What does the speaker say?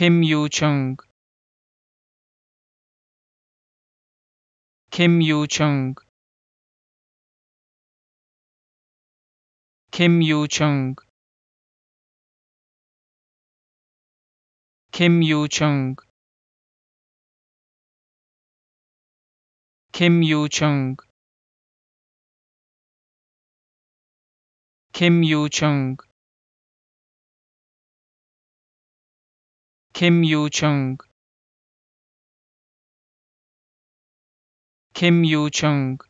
Kim Yu Chung. Kim Yu Chung. Kim Yu Chung. Kim Yu Chung. Kim Yu Chung. Kim Yu Chung. Kim yu Chung. Kim yu Chung.